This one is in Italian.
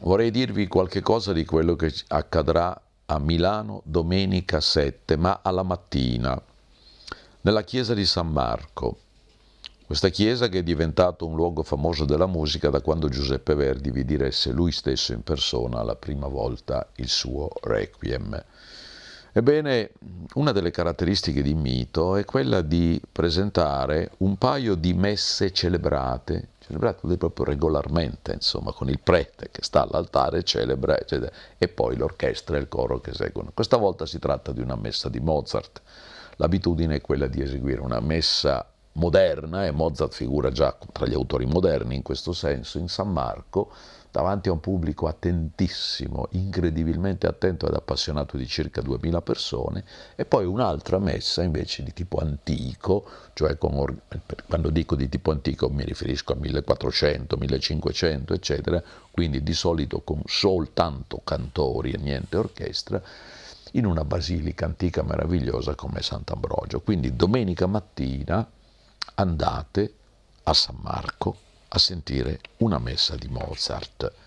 Vorrei dirvi qualche cosa di quello che accadrà a Milano domenica 7, ma alla mattina, nella chiesa di San Marco. Questa chiesa che è diventata un luogo famoso della musica da quando Giuseppe Verdi vi diresse lui stesso in persona la prima volta il suo requiem. Ebbene, una delle caratteristiche di Mito è quella di presentare un paio di messe celebrate celebrato lì proprio regolarmente, insomma, con il prete che sta all'altare, celebra, eccetera, e poi l'orchestra e il coro che seguono. Questa volta si tratta di una messa di Mozart. L'abitudine è quella di eseguire una messa moderna e Mozart figura già tra gli autori moderni in questo senso, in San Marco, davanti a un pubblico attentissimo, incredibilmente attento ed appassionato di circa 2000 persone, e poi un'altra messa invece di tipo antico, cioè con, quando dico di tipo antico mi riferisco a 1400, 1500, eccetera, quindi di solito con soltanto cantori e niente orchestra, in una basilica antica meravigliosa come Sant'Ambrogio. Quindi domenica mattina andate a San Marco a sentire una messa di Mozart.